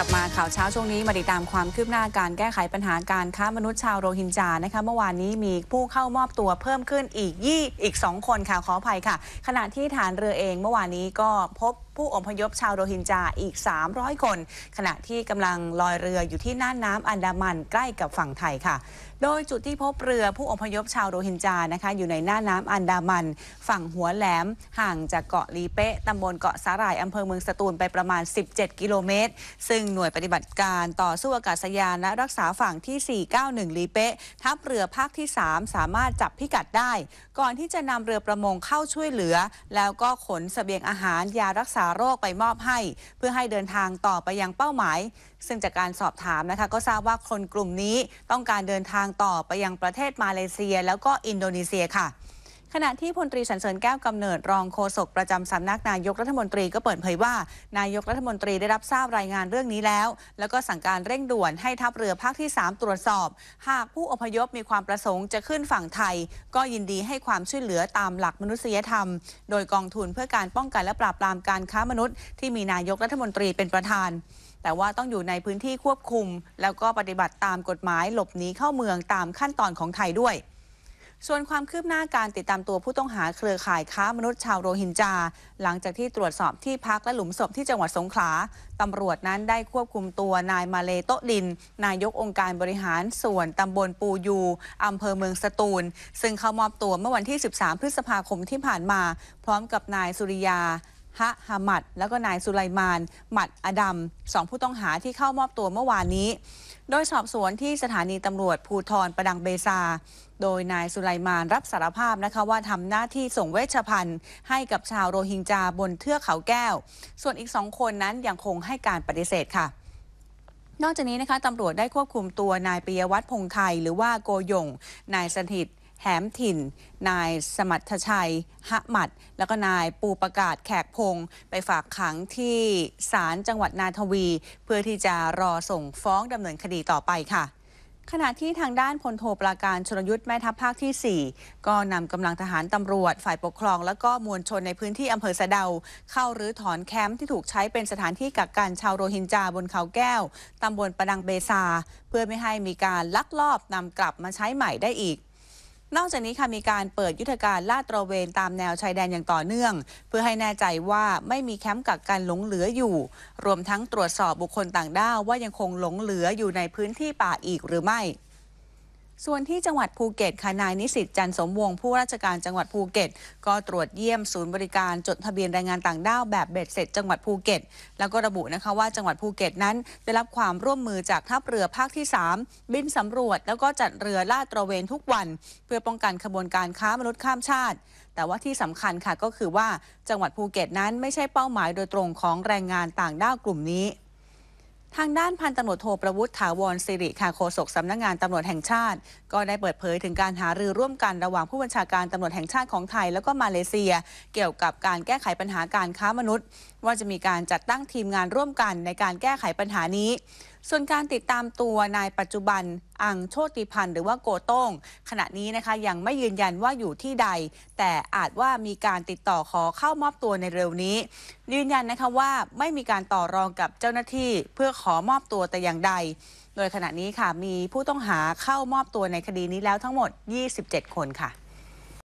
กลับมาข่าวเช้าช่วงนี้มาติดตามความคืบหน้าการแก้ไขปัญหาการค้ามนุษย์ชาวโรฮิงญานะคะ เมื่อวานนี้มีผู้เข้ามอบตัวเพิ่มขึ้นอีกยี่อีก2คนค่ะขออภัยค่ะ ขณะที่ฐานเรือเองเมื่อวานนี้ก็พบผู้อพยพชาวโรฮิงญาอีก 300 คน ขณะที่กำลังลอยเรืออยู่ที่น่านน้ำอันดามันใกล้กับฝั่งไทยค่ะโดยจุดที่พบเรือผู้อพยพชาวโรฮินจานะคะอยู่ในหน้าน้ำอันดามันฝั่งหัวแหลม ห่างจากเกาะลีเปะตำบลเกาะสาหร่ายอำเภอเมืองสตูลไปประมาณ 17 กิโลเมตร ซึ่งหน่วยปฏิบัติการต่อสู้อากาศยานและรักษาฝั่งที่ 491ลีเปะทัพเรือภาคที่ 3 สามารถจับพิกัดได้ ก่อนที่จะนำเรือประมงเข้าช่วยเหลือ แล้วก็ขนสเสบียงอาหารยารักษาโรคไปมอบให้ เพื่อให้เดินทางต่อไปยังเป้าหมาย ซึ่งจากการสอบถามนะคะก็ทราบว่าคนกลุ่มนี้ต้องการเดินทางต่อไปยังประเทศมาเลเซียแล้วก็อินโดนีเซียค่ะขณะที่พลตรีสรรเสริญแก้วกำเนิด รองโฆษกประจำสำนักนายกรัฐมนตรีก็เปิดเผยว่า นายกรัฐมนตรีได้รับทราบรายงานเรื่องนี้แล้ว แล้วก็สั่งการเร่งด่วนให้ทัพเรือภาคที่ 3 ตรวจสอบ หากผู้อพยพมีความประสงค์จะขึ้นฝั่งไทย ก็ยินดีให้ความช่วยเหลือตามหลักมนุษยธรรม โดยกองทุนเพื่อการป้องกันและปราบปรามการค้ามนุษย์ ที่มีนายกรัฐมนตรีเป็นประธาน แต่ว่าต้องอยู่ในพื้นที่ควบคุมแล้วก็ปฏิบัติตามกฎหมายหลบหนีเข้าเมืองตามขั้นตอนของไทยด้วยส่วนความคืบหน้าการติดตามตัวผู้ต้องหาเครือข่ายค้ามนุษย์ชาวโรฮิงญาหลังจากที่ตรวจสอบที่พักและหลุมศพที่จังหวัดสงขลาตำรวจนั้นได้ควบคุมตัวนายมาเลโตดิน นายกองค์การบริหารส่วนตำบลปูยู อำเภอเมืองสตูล ซึ่งเข้ามอบตัวเมื่อวันที่ 13 พฤษภาคมที่ผ่านมา พร้อมกับนายสุริยาระฮามัด แล้วก็นายสุไลมานหมัด อดัมสองผู้ต้องหาที่เข้ามอบตัวเมื่อวานนี้ โดยสอบสวนที่สถานีตำรวจภูทรประดังเบซา โดยนายสุไลมานรับสารภาพนะคะว่าทำหน้าที่ส่งเวชภัณฑ์ ให้กับชาวโรฮิงญาบนเทือกเขาแก้ว ส่วนอีกสองคนนั้นยังคงให้การปฏิเสธค่ะ นอกจากนี้นะคะตำรวจได้ควบคุมตัวนายปิยวัฒน์พงไทยหรือว่าโกยงนายสถิตแหมถิ่น นายสมัทชัย หะหมัด แล้วก็นายปูประกาศแขกพง ไปฝากขังที่ศาลจังหวัดนาทวี เพื่อที่จะรอส่งฟ้องดำเนินคดีต่อไปค่ะ ขณะที่ทางด้านพลโทปราการชลยุทธ์แม่ทัพภาคที่ 4 ก็นำกำลังทหารตำรวจฝ่ายปกครอง และก็มวลชนในพื้นที่อำเภอสะเดา เข้ารื้อถอนแคมป์ที่ถูกใช้เป็นสถานที่กักกันชาวโรฮิงญาบนเขาแก้วตำบลปะดังเบซา เพื่อไม่ให้มีการลักลอบนำกลับมาใช้ใหม่ได้อีกนอกจากนี้ค่ะ มีการเปิดยุทธการลาดตระเวนตามแนวชายแดนอย่างต่อเนื่อง เพื่อให้แน่ใจว่าไม่มีแคมป์กักกันหลงเหลืออยู่ รวมทั้งตรวจสอบบุคคลต่างด้าวว่ายังคงหลงเหลืออยู่ในพื้นที่ป่าอีกหรือไม่ส่วนที่จังหวัดภูเก็ตค่ะนายนิสิตจันสมวงผู้ราชการจังหวัดภูเก็ต ก็ตรวจเยี่ยมศูนย์บริการจดทะเบียนแรงงานต่างด้าวแบบเบ็ดเสร็จจังหวัดภูเก็ต แล้วก็ระบุนะคะว่าจังหวัดภูเก็ตนั้น ได้รับความร่วมมือจากทัพเรือภาคที่ 3 บินสำรวจแล้วก็จัดเรือลาดตระเวนทุกวัน เพื่อป้องกันขบวนการค้ามนุษย์ข้ามชาติ แต่ว่าที่สำคัญค่ะก็คือว่าจังหวัดภูเก็ตนั้นไม่ใช่เป้าหมายโดยตรงของแรงงานต่างด้าวกลุ่มนี้ทางด้านพันตำรวจโทประวุฒิถาวรสิริค่ะโฆษกสำนักงงานตำรวจแห่งชาติ ก็ได้เปิดเผยถึงการหารือร่วมกันระหว่างผู้บัญชาการตำรวจแห่งชาติของไทยแล้วก็มาเลเซีย เกี่ยวกับการแก้ไขปัญหาการค้ามนุษย์ ว่าจะมีการจัดตั้งทีมงานร่วมกันในการแก้ไขปัญหานี้ส่วนการติดตามตัวนายปัจจุบันอังโชติพันธ์หรือว่าโกโต้ง ขณะนี้นะคะยังไม่ยืนยันว่าอยู่ที่ใด แต่อาจว่ามีการติดต่อขอเข้ามอบตัวในเร็วนี้ ยืนยันนะคะว่าไม่มีการต่อรองกับเจ้าหน้าที่ เพื่อขอมอบตัวแต่อย่างใด โดยขณะนี้ค่ะมีผู้ต้องหาเข้ามอบตัวในคดีนี้แล้วทั้งหมด 27 คนค่ะ